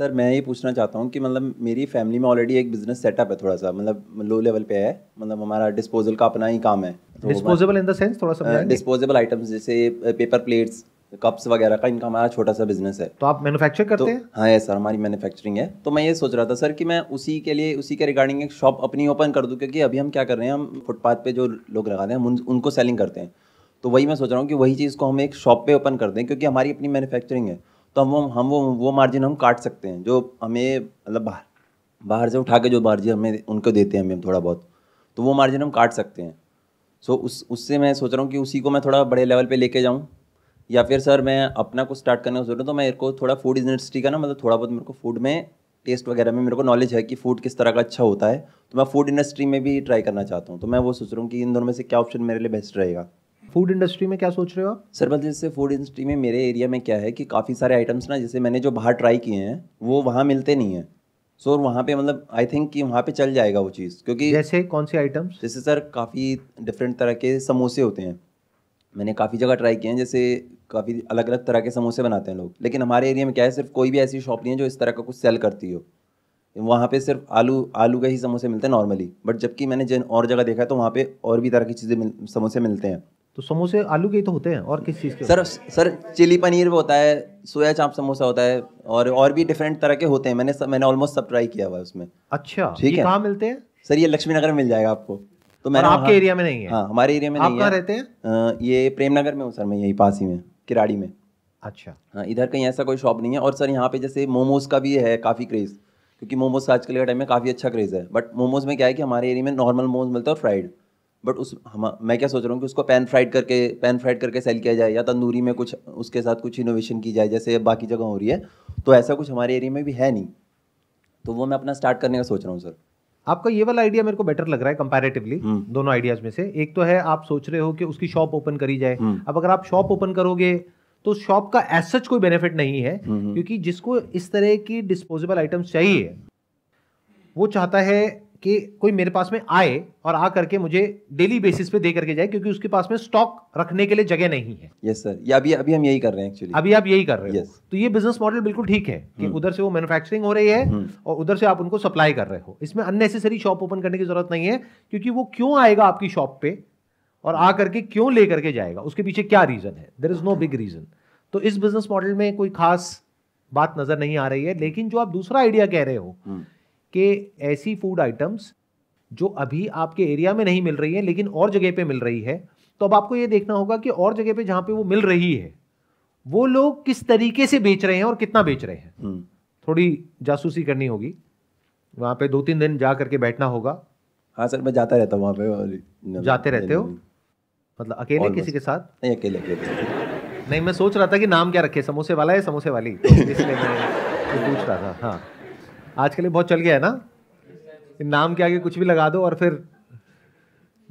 Sir मैं ये पूछना चाहता हूँ कि मतलब मेरी फैमिली में ऑलरेडी एक बिजनेस सेटअप है थोड़ा सा मतलब लो लेवल पे है मतलब हमारा डिस्पोजल का अपना ही काम है डिस्पोजेबल इन द सेंस थोड़ा सा डिस्पोजेबल आइटम्स जैसे पेपर प्लेट्स कप्स वगैरह का इनका हमारा छोटा सा बिजनेस है तो आप मैन्युफैक्चर तो करते तो, हैं हाँ है सर हमारी मैन्युफैक्चरिंग है तो मैं ये सोच रहा था सर कि मैं उसी के लिए उसी के रिगार्डिंग एक शॉप अपनी ओपन कर दूँ क्योंकि अभी हम क्या कर रहे हैं हम फुटपाथ पे जो लोग लगाते हैं उनको सेलिंग करते हैं तो वही मैं सोच रहा हूँ कि वही चीज़ को हम एक शॉप पे ओपन कर दें क्योंकि हमारी अपनी मैन्युफैक्चरिंग है तो हम हम वो वो मार्जिन हम काट सकते हैं जो हमें मतलब बाहर बाहर से उठा के जो मार्जिन हमें उनको देते हैं हमें थोड़ा बहुत तो वो मार्जिन हम काट सकते हैं सो उस उससे मैं सोच रहा हूँ कि उसी को मैं थोड़ा बड़े लेवल पर लेके जाऊँ या फिर सर मैं अपना कुछ स्टार्ट करने को सोच रहा हूँ तो मेरे को थोड़ा फूड इंडस्ट्री का ना मतलब थोड़ा बहुत मेरे को फूड में टेस्ट वगैरह में मेरे को नॉलेज है कि फूड किस तरह का अच्छा होता है तो मैं फूड इंडस्ट्री में भी ट्राई करना चाहता हूँ तो मैं वो सोच रहा हूँ कि इन दोनों में से क्या ऑप्शन मेरे लिए बेस्ट रहेगा फूड इंडस्ट्री में क्या सोच रहे हो आप सर मतलब जैसे फूड इंडस्ट्री में मेरे एरिया में क्या है कि काफ़ी सारे आइटम्स ना जैसे मैंने जो बाहर ट्राई किए हैं वो वहाँ मिलते नहीं हैं सो so, वहाँ पे मतलब आई थिंक कि वहाँ पे चल जाएगा वो चीज़ क्योंकि जैसे कौन से आइटम्स जैसे सर काफ़ी डिफरेंट तरह के समोसे होते हैं मैंने काफ़ी जगह ट्राई किए हैं जैसे काफ़ी अलग अलग तरह के समोसे बनाते हैं लोग लेकिन हमारे एरिया में क्या है सिर्फ कोई भी ऐसी शॉप नहीं है जो इस तरह का कुछ सेल करती हो वहाँ पे सिर्फ आलू आलू के ही समोसे मिलते हैं नॉर्मली बट जबकि मैंने जिन और जगह देखा है तो वहाँ पे और भी तरह की चीज़ें मिल समोसे मिलते हैं तो समोसे आलू के ही तो होते हैं और किस चीज़ के सर सर चिली पनीर भी होता है सोया चाप समोसा होता है और और भी डिफरेंट तरह के होते हैं मैंने सब, मैंने ऑलमोस्ट सब ट्राई किया हुआ है उसमें अच्छा ठीक है कहाँ मिलते हैं सर ये लक्ष्मी नगर में मिल जाएगा आपको तो मैंने आपके एरिया में नहीं है हाँ हमारे एरिया में नहीं है रहते हैं ये प्रेम नगर में हूँ सर मैं यही पास ही में किराड़ी में अच्छा हाँ इधर कहीं ऐसा कोई शॉप नहीं है और सर यहाँ पे जैसे मोमोज़ का भी है काफ़ी क्रेज़ क्योंकि मोमोज़ का आजकल के टाइम में काफ़ी अच्छा क्रेज़ है बट मोमोज़ में क्या है कि हमारे एरिया में नॉर्मल मोमोज मिलता है और फ्राइड बट उस हम मैं क्या सोच रहा हूँ कि उसको पैन फ्राइड करके पैन फ्राइड करके सेल किया जाए या तंदूरी में कुछ उसके साथ कुछ इनोवेशन की जाए जैसे बाकी जगह हो रही है तो ऐसा कुछ हमारे एरिया में भी है नहीं तो वो मैं अपना स्टार्ट करने का सोच रहा हूँ सर आपका ये वाला आइडिया मेरे को बेटर लग रहा है कंपैरेटिवली हम्म। दोनों आइडियाज में से एक तो है आप सोच रहे हो कि उसकी शॉप ओपन करी जाए हम्म। अब अगर आप शॉप ओपन करोगे तो शॉप का एज सच कोई बेनिफिट नहीं है हम्म, क्योंकि जिसको इस तरह की डिस्पोजेबल आइटम्स चाहिए वो चाहता है कि कोई मेरे पास में आए और आ करके मुझे डेली बेसिस पे दे करके जाए क्योंकि उसके पास में स्टॉक रखने के लिए जगह नहीं है यस सर या अभी अभी हम यही कर रहे हैं एक्चुअली अभी आप यही कर रहे हो yes. तो ये बिजनेस मॉडल बिल्कुल ठीक है कि हम्म। उधर से वो मैन्युफैक्चरिंग हो रही है हम्म। और उधर से आप उनको सप्लाई कर रहे हो इसमें अननेसेसरी शॉप ओपन करने की जरूरत नहीं है क्योंकि वो क्यों आएगा आपकी शॉप पे और आ करके क्यों ले करके जाएगा उसके पीछे क्या रीजन है there is no big reason तो इस बिजनेस मॉडल में कोई खास बात नजर नहीं आ रही है लेकिन जो आप दूसरा आइडिया कह रहे हो हम्म। कि ऐसी फूड आइटम्स जो अभी आपके एरिया में नहीं मिल रही है लेकिन और जगह पे मिल रही है तो अब आपको ये देखना होगा कि और जगह पे जहाँ पे वो मिल रही है वो लोग किस तरीके से बेच रहे हैं और कितना बेच रहे हैं हम्म। थोड़ी जासूसी करनी होगी वहां पे दो तीन दिन जा करके बैठना होगा हाँ सर मैं जाता रहता हूँ वहां पे जाते रहते हो मतलब अकेले किसी के साथ नहीं अकेले अकेले नहीं मैं सोच रहा था कि नाम क्या रखे समोसे वाला या समोसे वाली तो इसलिए मैं पूछ रहा था हाँ आजकल बहुत चल गया है ना नाम के आगे कुछ भी लगा दो और फिर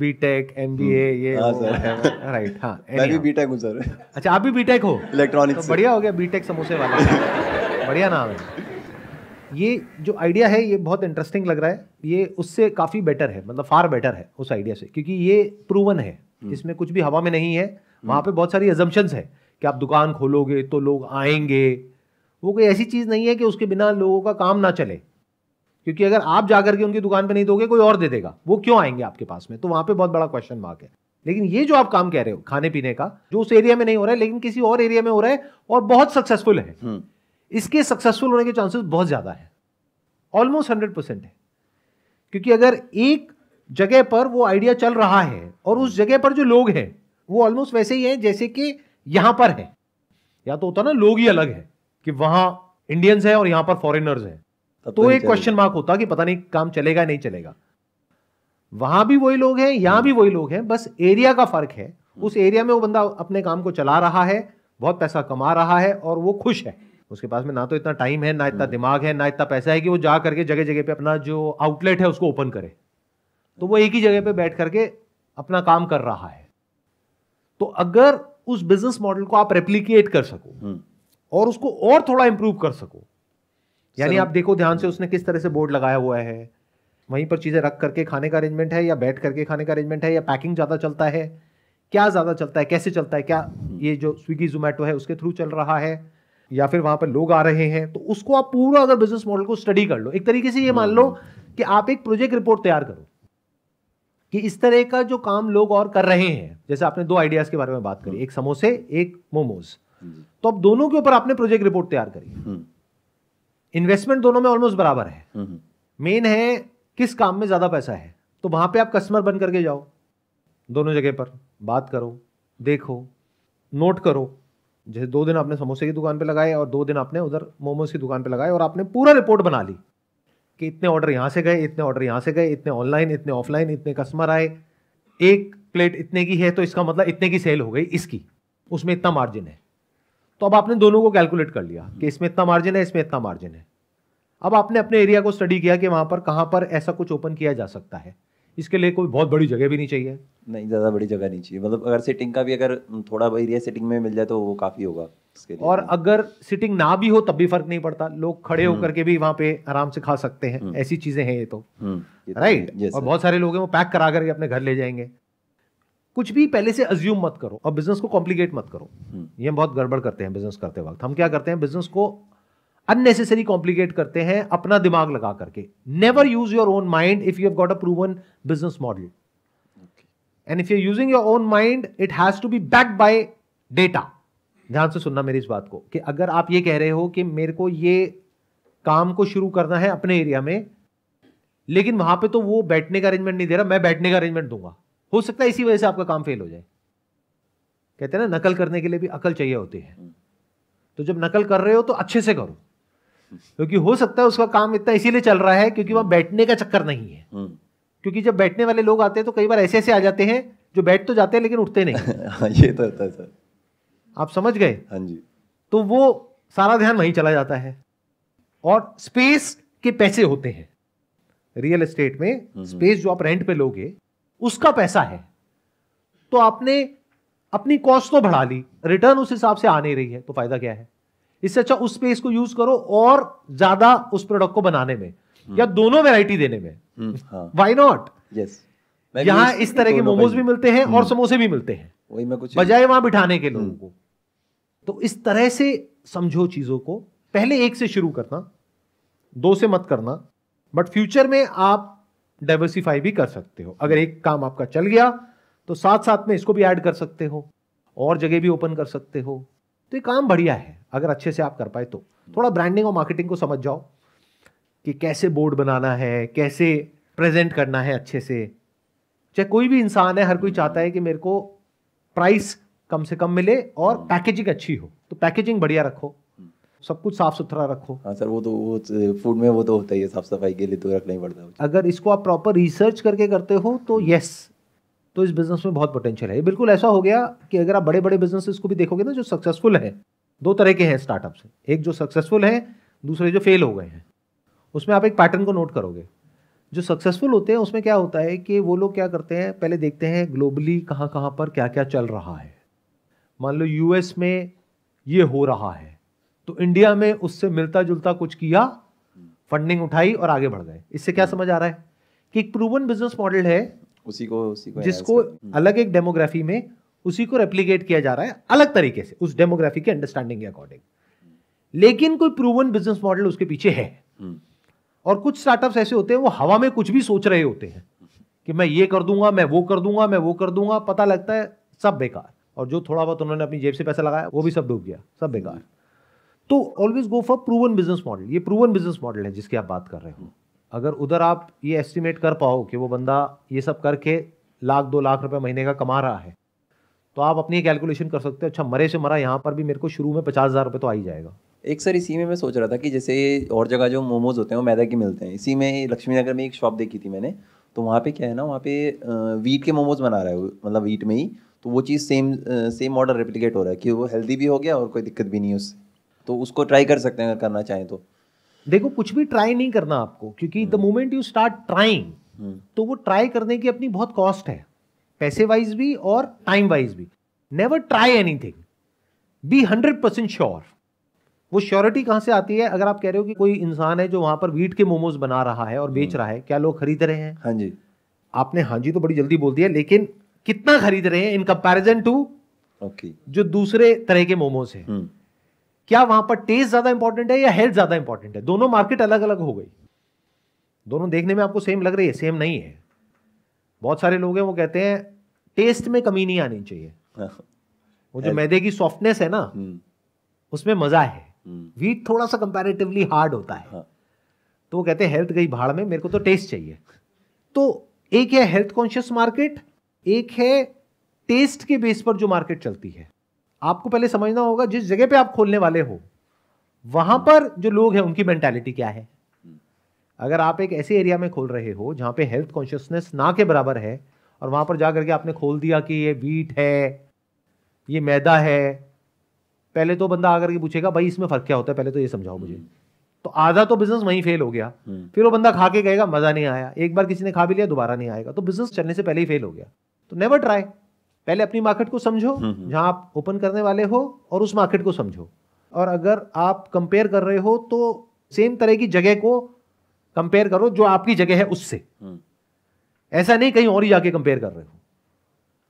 B tech M B A ये राइट हाँ, हाँ मैं भी बी टेक हूँ सर अच्छा आप भी बी टेक हो इलेक्ट्रॉनिक्स तो बढ़िया हो गया बी टेक समोसे वाला बढ़िया नाम है ये जो आइडिया है ये बहुत इंटरेस्टिंग लग रहा है ये उससे काफ़ी बेटर है मतलब फार बेटर है उस आइडिया से क्योंकि ये प्रूवन है हम्म। इसमें कुछ भी हवा में नहीं है वहाँ हम्म। पे बहुत सारी एजम्पन्स है कि आप दुकान खोलोगे तो लोग आएंगे वो कोई ऐसी चीज़ नहीं है कि उसके बिना लोगों का काम ना चले क्योंकि अगर आप जाकर के उनकी दुकान पर नहीं दोगे कोई और दे देगा वो क्यों आएंगे आपके पास में तो वहाँ पर बहुत बड़ा क्वेश्चन मार्क है लेकिन ये जो आप काम कह रहे हो खाने पीने का जो उस एरिया में नहीं हो रहा है लेकिन किसी और एरिया में हो रहा है और बहुत सक्सेसफुल है हम्म। इसके सक्सेसफुल होने के चांसेस बहुत ज़्यादा है ऑलमोस्ट हंड्रेड परसेंट है क्योंकि अगर एक जगह पर वो आइडिया चल रहा है और उस जगह पर जो लोग हैं वो ऑलमोस्ट वैसे ही हैं जैसे कि यहाँ पर है या तो होता ना लोग ही अलग है कि वहां इंडियंस हैं और यहां पर फॉरेनर्स हैं तो, तो एक क्वेश्चन मार्क होता कि पता नहीं काम चलेगा नहीं चलेगा वहां भी वही लोग हैं यहां हम्म। भी वही लोग हैं बस एरिया का फर्क है हम्म। उस एरिया में वो बंदा अपने काम को चला रहा है बहुत पैसा कमा रहा है और वो खुश है उसके पास में ना तो इतना टाइम है ना इतना हम्म। दिमाग है ना इतना पैसा है कि वो जा करके जगह जगह पे अपना जो आउटलेट है उसको ओपन करे तो वो एक ही जगह पे बैठ करके अपना काम कर रहा है तो अगर उस बिजनेस मॉडल को आप रेप्लीकेट कर सको और उसको और थोड़ा इंप्रूव कर सको यानी आप देखो ध्यान से उसने किस तरह से बोर्ड लगाया हुआ है वहीं पर चीज़ें रख करके खाने का अरेंजमेंट है या बैठ करके खाने का अरेंजमेंट है या पैकिंग ज़्यादा चलता है क्या ज़्यादा चलता है कैसे चलता है क्या ये जो स्विगी जोमेटो है उसके थ्रू चल रहा है या फिर वहां पर लोग आ रहे हैं तो उसको आप पूरा अगर बिजनेस मॉडल को स्टडी कर लो एक तरीके से ये मान लो हम्म। कि आप एक प्रोजेक्ट रिपोर्ट तैयार करो कि इस तरह का जो काम लोग और कर रहे हैं जैसे आपने दो आइडियाज़ के बारे में बात करी हम्म। एक समोसे एक मोमोज़ तो अब दोनों के ऊपर आपने प्रोजेक्ट रिपोर्ट तैयार करी इन्वेस्टमेंट हम्म। दोनों में ऑलमोस्ट बराबर है मेन हम्म, हम्म। है किस काम में ज्यादा पैसा है तो वहां पे आप कस्टमर बन करके जाओ दोनों जगह पर बात करो देखो नोट करो जैसे दो दिन आपने समोसे की दुकान पे लगाए और दो दिन आपने उधर मोमोज की दुकान पे लगाए और आपने पूरा रिपोर्ट बना ली कि इतने ऑर्डर यहाँ से गए इतने ऑर्डर यहाँ से गए इतने ऑनलाइन इतने ऑफलाइन इतने कस्टमर आए एक प्लेट इतने की है तो इसका मतलब इतने की सेल हो गई इसकी उसमें इतना मार्जिन है तो अब आपने दोनों को कैलकुलेट कर लिया कि इसमें इतना मार्जिन है इसमें इतना मार्जिन है अब आपने अपने एरिया को स्टडी किया कि वहां पर कहां पर ऐसा कुछ ओपन किया जा सकता है इसके लिए कोई बहुत बड़ी जगह भी नहीं चाहिए नहीं ज़्यादा बड़ी जगह नहीं चाहिए मतलब अगर सिटिंग का भी अगर थोड़ा एरिया सिटिंग में मिल जाए तो वो काफ़ी होगा इसके लिए और अगर सिटिंग ना भी हो तब भी फर्क नहीं पड़ता लोग खड़े हम्म। होकर के भी वहां पे आराम से खा सकते हैं हम्म। ऐसी चीज़ें हैं ये तो राइट हम्म, तो और बहुत सारे लोग हैं वो पैक करा करके अपने घर ले जाएंगे कुछ भी पहले से अज्यूम मत करो और बिजनेस को कॉम्प्लिकेट मत करो हम्म। ये हम बहुत गड़बड़ करते हैं बिजनेस करते वक्त हम क्या करते हैं बिजनेस को अननेसेसरी कॉम्प्लिकेट करते हैं अपना दिमाग लगा करके never use your own mind if you have got a proven business model and if you using your own mind it has to be back by data ध्यान से सुनना मेरी इस बात को कि अगर आप ये कह रहे हो कि मेरे को ये काम को शुरू करना है अपने एरिया में लेकिन वहां पे तो वो बैठने का अरेंजमेंट नहीं दे रहा मैं बैठने का अरेंजमेंट दूंगा हो सकता है इसी वजह से आपका काम फेल हो जाए कहते हैं ना नकल करने के लिए भी अकल चाहिए होती है हम्म। तो जब नकल कर रहे हो तो अच्छे से करो क्योंकि हो सकता है उसका काम इतना इसीलिए चल रहा है क्योंकि वहां हम्म। बैठने का चक्कर नहीं है हम्म। क्योंकि जब बैठने वाले लोग आते हैं तो कई बार ऐसे ऐसे आ जाते हैं जो बैठ तो जाते हैं लेकिन उठते नहीं हाँ, ये तो होता है सर आप समझ गए हाँ जी तो वो सारा ध्यान वहीं चला जाता है और स्पेस के पैसे होते हैं रियल एस्टेट में स्पेस जो आप रेंट पे लोगे उसका पैसा है तो आपने अपनी कॉस्ट तो बढ़ा ली रिटर्न उस हिसाब से आ नहीं रही है तो फायदा क्या है इससे अच्छा उस स्पेस को यूज करो और ज्यादा उस प्रोडक्ट को बनाने में हम्म। या दोनों वेराइटी देने में वाई नॉट यस यहां इस तरह के मोमोज भी मिलते हैं हम्म। और समोसे भी मिलते हैं वही मैं कुछ बजाय वहां बिठाने के हम्म। लोगों को तो इस तरह से समझो चीजों को पहले एक से शुरू करना दो से मत करना बट फ्यूचर में आप डाइवर्सिफाई भी कर सकते हो अगर एक काम आपका चल गया तो साथ साथ में इसको भी ऐड कर सकते हो और जगह भी ओपन कर सकते हो तो ये काम बढ़िया है अगर अच्छे से आप कर पाए तो थोड़ा ब्रांडिंग और मार्केटिंग को समझ जाओ कि कैसे बोर्ड बनाना है कैसे प्रेजेंट करना है अच्छे से चाहे कोई भी इंसान है हर कोई चाहता है कि मेरे को प्राइस कम से कम मिले और पैकेजिंग अच्छी हो तो पैकेजिंग बढ़िया रखो सब कुछ साफ सुथरा रखो हाँ सर वो तो वो फूड तो, में वो तो होता ही है साफ सफाई के लिए तो रखना ही पड़ता है अगर इसको आप प्रॉपर रिसर्च करके करते हो तो येस हम्म। तो इस बिज़नेस में बहुत पोटेंशियल है बिल्कुल ऐसा हो गया कि अगर आप बड़े बड़े बिजनेस को भी देखोगे ना जो सक्सेसफुल है दो तरह के हैं स्टार्टअप्स एक जो सक्सेसफुल है दूसरे जो फेल हो गए हैं उसमें आप एक पैटर्न को नोट करोगे जो सक्सेसफुल होते हैं उसमें क्या होता है कि वो लोग क्या करते हैं पहले देखते हैं ग्लोबली कहाँ कहाँ पर क्या क्या चल रहा है मान लो यूएस में ये हो रहा है तो इंडिया में उससे मिलता जुलता कुछ किया फंडिंग उठाई और आगे बढ़ गए इससे क्या हम्म। समझ आ रहा है कि एक प्रूवन बिजनेस मॉडल है उसी को उसी को जिसको हम्म। अलग एक डेमोग्राफी में उसी को रेप्लीकेट किया जा रहा है अलग तरीके से उस डेमोग्राफी के अंडरस्टैंडिंग के अकॉर्डिंग लेकिन कोई प्रूवन बिजनेस मॉडल उसके पीछे है हम्म। और कुछ स्टार्टअप्स ऐसे होते हैं वो हवा में कुछ भी सोच रहे होते हैं कि मैं ये कर दूंगा मैं वो कर दूंगा मैं वो कर दूंगा पता लगता है सब बेकार और जो थोड़ा बहुत उन्होंने अपनी जेब से पैसा लगाया वो भी सब डूब गया सब बेकार तो always go for proven business model ये प्रूवन बिजनेस मॉडल है जिसकी आप बात कर रहे हो अगर उधर आप ये एस्टिमेट कर पाओ कि वो बंदा ये सब करके लाख दो लाख रुपए महीने का कमा रहा है तो आप अपनी कैलकुलेशन कर सकते हो अच्छा मरे से मरा यहाँ पर भी मेरे को शुरू में पचास हज़ार रुपये तो आ ही जाएगा एक सर इसी में मैं सोच रहा था कि जैसे और जगह जो मोमोज होते हैं वो मैदा के मिलते हैं इसी में लक्ष्मी नगर में एक शॉप देखी थी मैंने तो वहाँ पे क्या है ना वहाँ पे वीट के मोमोज बना रहा है मतलब वीट में ही तो वो चीज़ सेम सेम ऑर्डर रेप्लिकेट हो रहा है कि वो हेल्दी भी हो गया और कोई दिक्कत भी नहीं है उससे तो उसको ट्राई कर सकते हैं अगर करना चाहें तो देखो कुछ भी ट्राई नहीं करना आपको क्योंकि the moment you start trying तो वो ट्राई करने की अपनी बहुत कॉस्ट है पैसे वाइज भी और टाइम वाइज भी never try anything be hundred percent sure वो श्योरिटी कहाँ से आती है अगर आप कह रहे हो कि कोई इंसान है जो वहां पर वीट के मोमोज बना रहा है और बेच हम्म। रहा है क्या लोग खरीद रहे हैं हाँ जी आपने हाँ जी तो बड़ी जल्दी बोल दिया लेकिन कितना खरीद रहे हैं इन कंपैरिजन टू ओके जो दूसरे तरह के मोमोज हैं हम्म। क्या वहां पर टेस्ट ज्यादा इंपॉर्टेंट है या हेल्थ ज्यादा इंपॉर्टेंट है दोनों मार्केट अलग अलग हो गई दोनों देखने में आपको सेम लग रही है सेम नहीं है बहुत सारे लोग हैं वो कहते हैं टेस्ट में कमी नहीं आनी चाहिए वो जो मैदे की सॉफ्टनेस है ना हम्म। उसमें मजा है वीट हम्म। थोड़ा सा कंपैरेटिवली हार्ड होता है हाँ। तो वो कहते हैं हेल्थ गई भाड़ में मेरे को तो टेस्ट चाहिए तो एक है हेल्थ कॉन्शियस मार्केट एक है टेस्ट के बेस पर जो मार्केट चलती है आपको पहले समझना होगा जिस जगह पे आप खोलने वाले हो वहां हम्म। पर जो लोग हैं उनकी मेंटेलिटी क्या है हम्म। अगर आप एक ऐसे एरिया में खोल रहे हो जहां पे हेल्थ कॉन्शियसनेस ना के बराबर है और वहां पर जाकर के आपने खोल दिया कि ये वीट है ये मैदा है पहले तो बंदा आकर के पूछेगा भाई इसमें फ़र्क क्या होता है पहले तो ये समझाओ मुझे हम्म। तो आधा तो बिजनेस वहीं फेल हो गया फिर वो बंदा खा के कहेगा मज़ा नहीं आया एक बार किसी ने खा भी लिया दोबारा नहीं आएगा तो बिजनेस चलने से पहले ही फेल हो गया तो नेवर ट्राई पहले अपनी मार्केट को समझो हम्म, हम्म। जहां आप ओपन करने वाले हो और उस मार्केट को समझो और अगर आप कंपेयर कर रहे हो तो सेम तरह की जगह को कंपेयर करो जो आपकी जगह है उससे हम्म। ऐसा नहीं कहीं और ही जाके कंपेयर कर रहे हो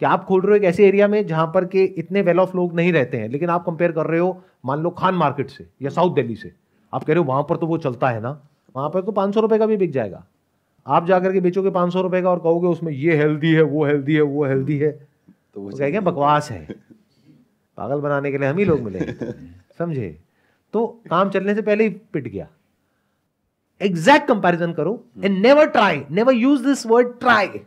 कि आप खोल रहे हो एक ऐसे एरिया में जहां पर के इतने वेल ऑफ लोग नहीं रहते हैं लेकिन आप कंपेयर कर रहे हो मान लो खान मार्केट से या साउथ दिल्ली से आप कह रहे हो वहां पर तो वो चलता है ना वहां पर तो पांच सौ रुपए का भी बिक जाएगा आप जाकर के बेचोगे पांच सौ रुपए का और कहोगे उसमें ये हेल्दी है वो हेल्दी है वो हेल्दी है तो वो तो कहेंगे बकवास है पागल बनाने के लिए हम ही लोग मिले समझे तो काम चलने से पहले ही पिट गया एग्जैक्ट कंपैरिजन करो and never try never use this word try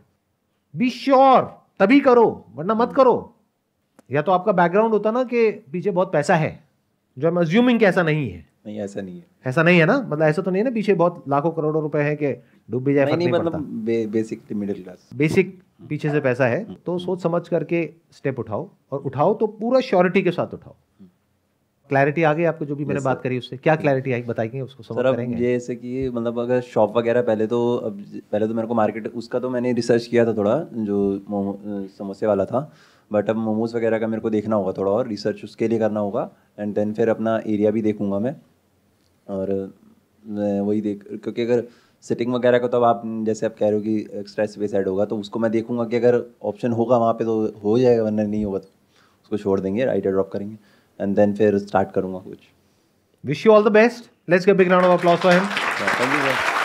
be sure तभी करो वरना मत करो या तो आपका बैकग्राउंड होता ना कि पीछे बहुत पैसा है जो हम अज्यूमिंग कि ऐसा नहीं है नहीं ऐसा नहीं है ऐसा नहीं है ना मतलब ऐसा तो नहीं है ना पीछे बहुत लाखों करोड़ों रुपए है कि डूब भी जाए नहीं, नहीं मतलब बे, बेसिक मिडिल क्लास बेसिक पीछे से पैसा है तो सोच समझ करके स्टेप उठाओ और उठाओ तो पूरा श्योरिटी के साथ उठाओ क्लैरिटी आ गई आपको जो भी मैंने बात करी उससे क्या क्लैरिटी आई बताएंगे उसको समझ करेंगे ये जैसे कि मतलब अगर शॉप वगैरह पहले तो अब पहले तो मेरे को मार्केट उसका तो मैंने रिसर्च किया था थोड़ा जो समोसे वाला था बट अब मोमोज़ वगैरह का मेरे को देखना होगा थोड़ा और रिसर्च उसके लिए करना होगा एंड देन फिर अपना एरिया भी देखूंगा मैं और मैं वही देख क्योंकि अगर सिटिंग वगैरह का तो आप जैसे आप कह रहे हो कि एक्स्ट्रा स्पेस ऐड होगा तो उसको मैं देखूंगा कि अगर ऑप्शन होगा वहाँ पे तो हो जाएगा वरना नहीं होगा तो उसको छोड़ देंगे राइट ड्रॉप करेंगे एंड देन फिर स्टार्ट करूंगा कुछ wish you all the best let's get big round of applause for him thank you sir